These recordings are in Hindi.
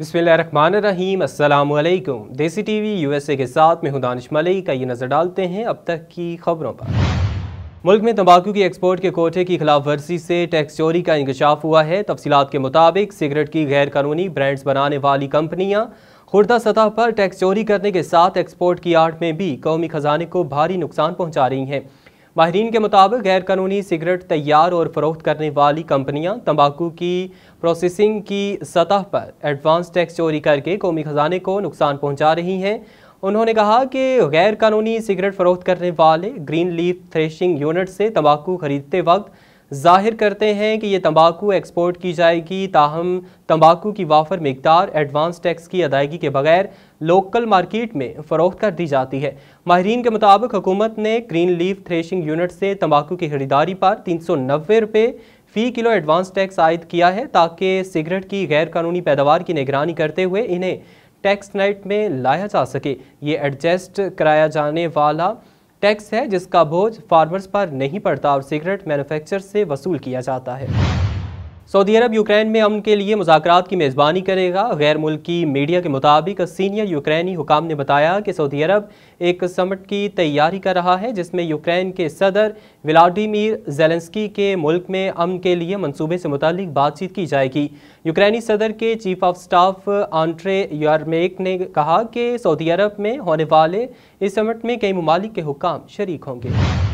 T V Desi TV USA के साथ मैं हूं दानिश मलई का ये नज़र डालते हैं अब तक की खबरों पर मुल्क में तंबाकू की एक्सपोर्ट के कोटे की खिलाफ वर्जी से टैक्स चोरी का इंकशाफ हुआ है तफसीत के मुताबिक सिगरेट की गैर कानूनी ब्रांड्स बनाने वाली कंपनियाँ खुर्दा सतह पर टैक्स चोरी करने के साथ एक्सपोर्ट की आड़ में भी कौमी खजाने को भारी नुकसान पहुँचा रही हैं माहरीन के मुताबिक गैर कानूनी सिगरेट तैयार और फ़रोख्त करने वाली कंपनियां तंबाकू की प्रोसेसिंग की सतह पर एडवांस टैक्स चोरी करके कौमी ख़जाने को नुकसान पहुंचा रही हैं उन्होंने कहा कि गैर कानूनी सिगरेट फ़रोख्त करने वाले ग्रीन लीफ थ्रेशिंग यूनिट से तंबाकू खरीदते वक्त जाहिर करते हैं कि ये तंबाकू एक्सपोर्ट की जाएगी ताहम तंबाकू की वाफर मकदार एडवांस टैक्स की अदायगी के बगैर लोकल मार्केट में फ़रोख्त कर दी जाती है माहरीन के मुताबिक हुकूमत ने ग्रीन लीफ थ्रेशिंग यूनिट से तंबाकू की खरीदारी पर तीन सौ नब्बे रुपये फ़ी किलो एडवांस टैक्स आयद किया है ताकि सिगरेट की गैरकानूनी पैदावार की निगरानी करते हुए इन्हें टैक्स नाइट में लाया जा सके ये एडजस्ट कराया जाने वाला टैक्स है जिसका बोझ फार्मर्स पर नहीं पड़ता और सिगरेट मैन्युफैक्चर से वसूल किया जाता है सऊदी अरब यूक्रेन में अमन के लिए मुजाकर की मेज़बानी करेगा गैर मुल्की मीडिया के मुताबिक सीनियर यूक्रेनी हुकाम ने बताया कि सऊदी अरब एक समट की तैयारी कर रहा है जिसमें यूक्रेन के सदर व्लाडिमिर जेलेंस्की के मुल्क में अमन के लिए मनसूबे से मुतलिक बातचीत की जाएगी यूक्रेनी सदर के chief of staff Andriy Yermak ने कहा कि सऊदी अरब में होने वाले इस समट में कई ममालिक के हुकाम शरीक होंगे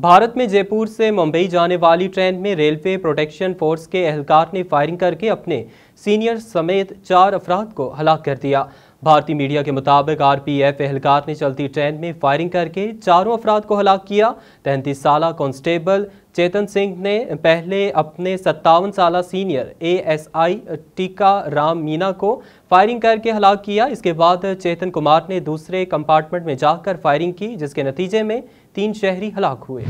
भारत में जयपुर से मुंबई जाने वाली ट्रेन में रेलवे प्रोटेक्शन फोर्स के एहलकार ने फायरिंग करके अपने सीनियर समेत चार अफराद को हलाक कर दिया भारतीय मीडिया के मुताबिक आरपीएफ एहलकार ने चलती ट्रेन में फायरिंग करके चारों अफराद को हलाक किया तैंतीस साल कांस्टेबल चेतन सिंह ने पहले अपने सत्तावन साल सीनियर एएसआई टीका राम मीना को फायरिंग करके हलाक किया इसके बाद चेतन कुमार ने दूसरे कंपार्टमेंट में जाकर फायरिंग की जिसके नतीजे में तीन शहरी हलाक हुए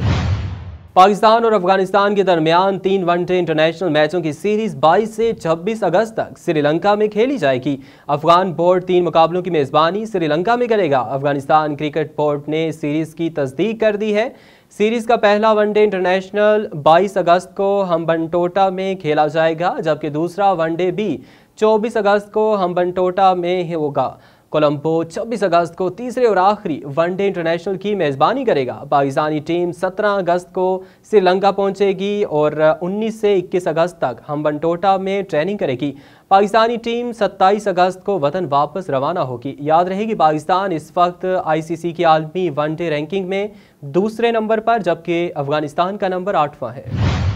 पाकिस्तान और अफगानिस्तान के दरमियान तीन वनडे इंटरनेशनल मैचों की सीरीज 22 से 26 अगस्त तक श्रीलंका में खेली जाएगी अफगान बोर्ड तीन मुकाबलों की मेज़बानी श्रीलंका में करेगा अफगानिस्तान क्रिकेट बोर्ड ने सीरीज की तस्दीक कर दी है सीरीज का पहला वनडे इंटरनेशनल 22 अगस्त को हम्बनटोटा में खेला जाएगा जबकि दूसरा वनडे भी चौबीस अगस्त को हम्बनटोटा में होगा कोलंबो 26 अगस्त को तीसरे और आखिरी वनडे इंटरनेशनल की मेज़बानी करेगा पाकिस्तानी टीम 17 अगस्त को श्रीलंका पहुंचेगी और 19 से 21 अगस्त तक हम बनटोटा में ट्रेनिंग करेगी पाकिस्तानी टीम 27 अगस्त को वतन वापस रवाना होगी याद रहेगी पाकिस्तान इस वक्त आईसीसी की आलमी वनडे रैंकिंग में दूसरे नंबर पर जबकि अफगानिस्तान का नंबर आठवां है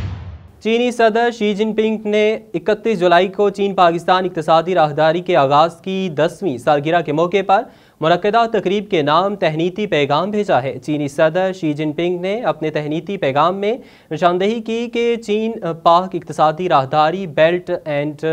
चीनी सदर शी जिनपिंग ने 31 जुलाई को चीन पाकिस्तान इकतसादी राहदारी के आगाज़ की दसवीं सालगिरह के मौके पर मनदा तकरीब के नाम तहनीती पैगाम भेजा है चीनी सदर शी जिनपिंग ने अपने तहनीती पैगाम में निशानदेही की कि चीन पाक इकतसादी राहदारी बेल्ट एंड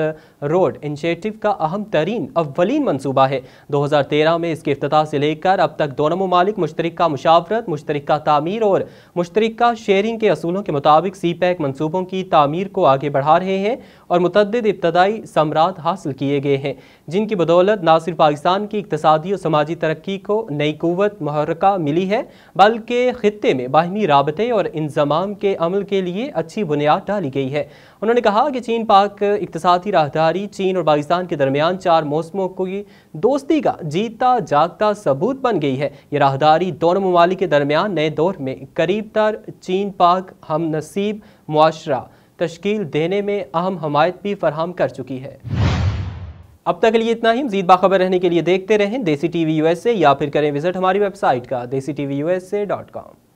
रोड इनिशेटिव का अहम तरीन अवलिन मनसूबा है दो हज़ार तेरह में इसके अफ्ताह से लेकर अब तक दोनों ममालिक मुश्तरक मुशावरत मुश्तरक तमीर और मुश्तरक शेयरिंग के असूलों के मुताबिक सी पैक मनसूबों की तमीर को आगे बढ़ा रहे हैं और मतदद इब्तदाई समरात हासिल किए गए हैं जिनकी बदौलत ना सिर्फ पाकिस्तान की इकतदी और समाजी तरक्की को नई क़वत महरका मिली है बल्कि ख़त्े में बाहमी रबते और इंजमाम के अमल के लिए अच्छी बुनियाद डाली गई है उन्होंने कहा कि चीन पाक इकतसादी राहदारी चीन और पाकिस्तान के दरमियान चार मौसमों की दोस्ती का जीता जागता सबूत बन गई है ये राहदारी दोनों ममालिक के दरमियान नए दौर में करीब तर चीन पाक हम नसीब मुआरा तश्कील देने में अहम हमायत भी फरहम कर चुकी है अब तक के लिए इतना ही मजीद बाखबर रहने के लिए देखते रहें देसी टी वी या फिर करें विजिट हमारी वेबसाइट का Desi T V U S A dot com